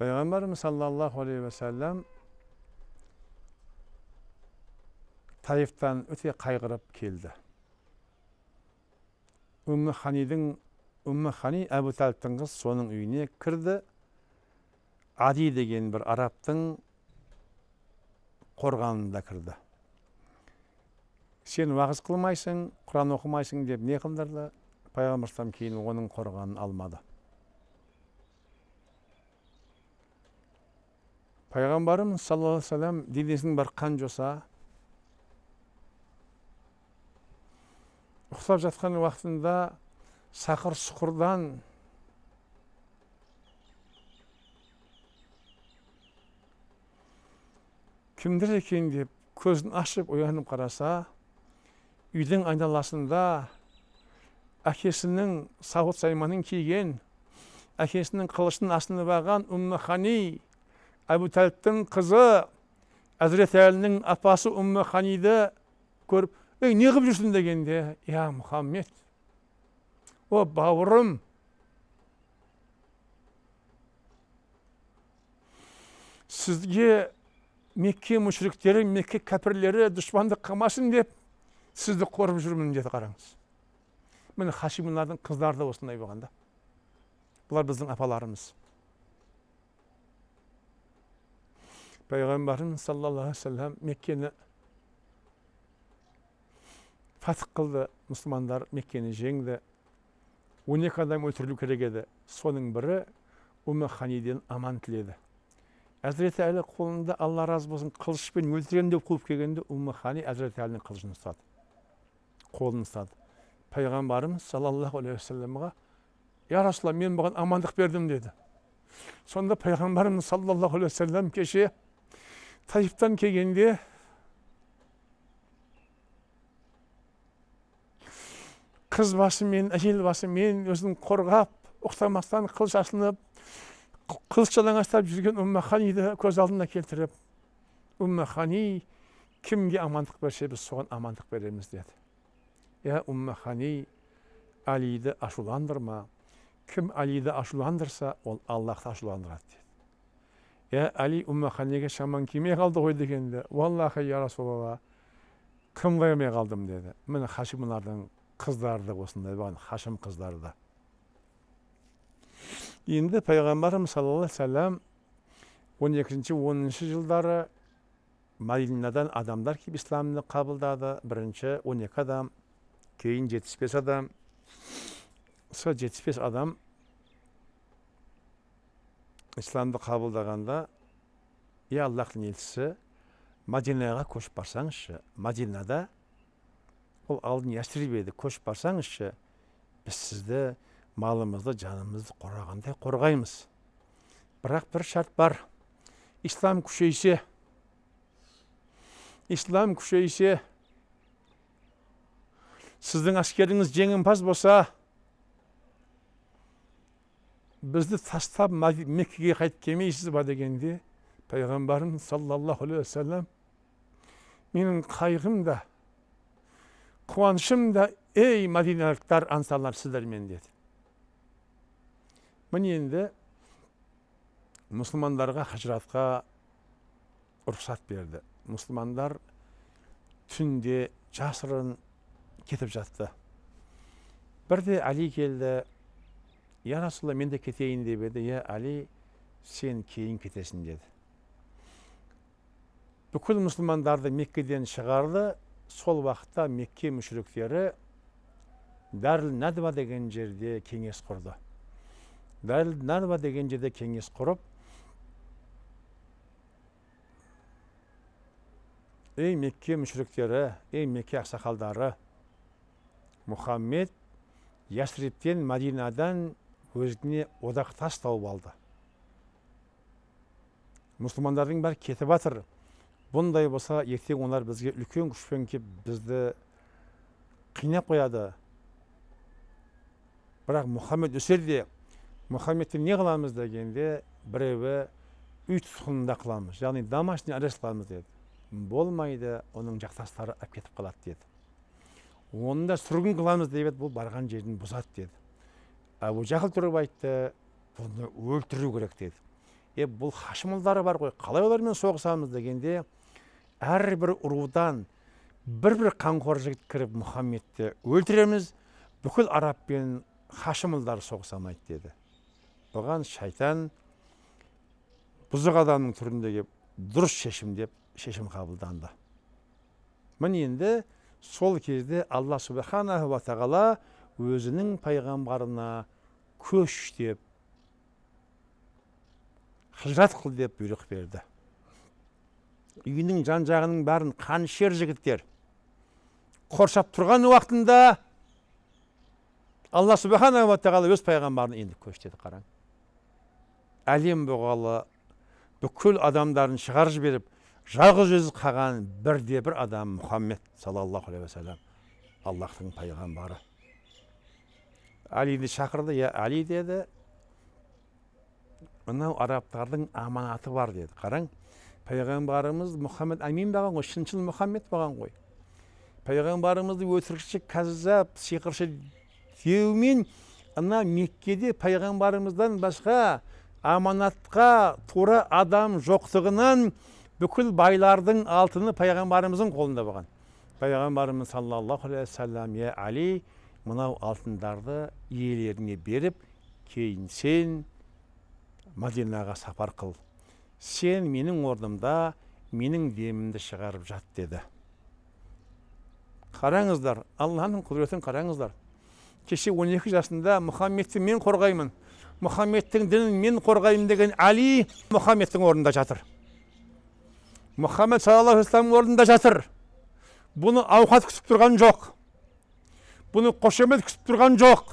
пайғамбарымыз саллаллаху алейхи уасалям тайифтан өте қайғырып келді үмміханидың үмма хани әбу тәліптің қыз соның үйіне кірді ади деген бір арабтың қорғанында кірді сен уағыз қылмайсың құран оқымайсың деп не қылдырды пайғамбар кейін оның қорғанын алмады пайғамбарымыз саллаллаху алейхи вассалам денесін бір қан жоса ұйықтап жатқан уақытында сақыр сұқырдан кімдер екен деп көзін ашып оянып қараса үйдің айналасында әкесінің сауыт сайманын киген әкесінің қылышын астына баған уммы хани әбу тәліптің қызы әзірет әлінің апасы үмі ханиді көріп ей не қылып жүрсің дегенде я мұхаммед о бауырым сізге мекке мүшіріктері мекке кәпірлері дұшпандық қылмасын деп сізді қорып жүрмін деді қараңыз міне хашимилардың қыздары да осындай болғанда бұлар біздің апаларымыз payg'ambarimiz sallallohu alayhi vasallam меккені fath қылды musulmonlar меккені жеңді он екі адам өлтірілу керек еді соның бірі умы ханиден аман тіледі әзіреті әлі қолында алла разы болсын қылышпен өлтіремін деп қуып келгенде умы хани әзіреті әлінің қылышын ұстады қолын ұстады пайғамбарымыз саллаллаху алейхи уассаламға я Расулла, мен бұған амандық бердім деді сонда пайғамбарымыз саллаллаху алейхи уассалам кеше 40 келгенде қыз басымен әйел басымен өзін қорғап ұқтамастан қыл асынып қылыш жалаңаштап жүрген уммаханиді көз алдына келтіріп уммахани кімге амандық берсе біз соған амандық береміз деді иә уммахани әлиді ашуландырма кім алиді ашуландырса ол аллахты ашуландырады деді иә әли неге шамаң келмей қалды ғой дегенде уаллахи я расулалла кім қылмай қалдым деді міне хашимлардың қыздары да осындай болған хашим қыздары да енді пайғамбарымыз саллаллаху алейхи вассалам он екінші оныншы жылдары мадинадан адамдар келіп исламды қабылдады бірінші он екі адам кейін жетпіс бес адам сол жетпіс бес адам исламды қабылдағанда е аллахтың елшісі мадинаға көшіп барсаңызшы мадинада ол алдын ясриб еді көшіп барсаңызшы біз сізді малымызды жанымызды қорғағандай қорғаймыз бірақ бір шарт бар ислам күшейсе ислам күшейсе сіздің әскеріңіз жеңімпаз болса бізді тастап меккеге қайтып келмейсіз ба дегенде пайғамбарым саллаллаху алейхи уассалам менің қайғым да қуанышым да ей мадиналықтар аңсалар сіздермен деді міне енді мұсылмандарға хажратқа рұқсат берді мұсылмандар түнде жасырын кетіп жатты бірде әли келді я расулалла мен де кетейін деп еді иә әли сен кейін кетесің деді бүкіл мұсылмандарды меккеден шығарды сол уақытта мекке мүшіріктері дәріл надва деген жерде кеңес құрды дәріл надва деген жерде кеңес құрып ей мекке мүшіріктері ей мекке ақсақалдары мұхаммед ясрибтен мадинадан өзіне одақтас тауып алды мұсылмандардың бәрі кетіп жатыр бұндай болса ертең олар бізге үлкен күшпен кеп бізді қинап қояды бірақ мұхаммед өсер де мұхаммедті не қыламыз дегенде біреуі үй тұтқынында қыламыз яғни домашний арест қыламыз деді болмайды оның жақтастары әкетіп қалады деді оны да сүргін қыламыз деп еді бұл барған жерін бұзады деді әбу тұрып айтты бұны өлтіру керек деді е бұл хашымылдары бар ғой қалай олармен соғысамыз дегенде әрбір ұрудан бір бір қанқор жігіт кіріп мұхаммедті өлтіреміз бүкіл арабпен пен хашымылдар соғыса алмайды деді бұған шайтан бұзық адамның түрінде дұрыс шешім деп шешім қабылданды міне енді сол кезде алла субханаху ва тағала өзінің пайғамбарына көш деп хижрат қыл деп бұйрық берді үйінің жан жағының бәрін қанішер жігіттер қоршап тұрған уақытында алла субханала тағала өз пайғамбарын енді көш деді қараң әлем болғалы бүкіл адамдарын шығарып жіберіп жалғыз өзі қаған бірде бір адам мұхаммед саллаллаху алейхи уассалам аллахтың пайғамбары алиді шақырды иә әли деді мынау арабтардың аманаты бар деді қараң пайғамбарымыз мұхаммед әмин болған ғой шыншыл мұхаммед болған ғой пайғамбарымызды өтірікші кәззап сиқыршы деумен ана меккеде пайғамбарымыздан басқа аманатқа тура адам жоқтығынан бүкіл байлардың алтыны пайғамбарымыздың қолында болған пайғамбарымыз саллаллаху алейхи уассалам иә әли мынау алтындарды иелеріне беріп кейін сен мадинаға сапар қыл сен менің орнымда менің демімді шығарып жат деді қараңыздар алланың құдіретін қараңыздар кеше 12 жасында мұхаммедті мен қорғаймын мұхаммедтің дінін мен қорғаймын деген әли мұхаммедтің орнында жатыр мұхаммед саллаллаху алейхи орнында жатыр бұны ауқат күтіп тұрған жоқ бұны қошемет күтіп тұрған жоқ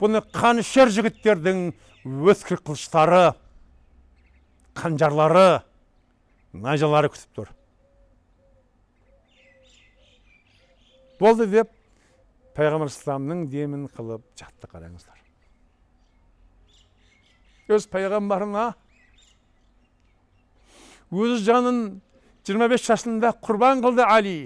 бұны қанішер жігіттердің өткір қылыштары қанжарлары найзалары күтіп тұр болды деп пайғамбар исламның демін қылып жатты қараңыздар өз пайғамбарына өз жанын 25 жасында құрбан қылды әли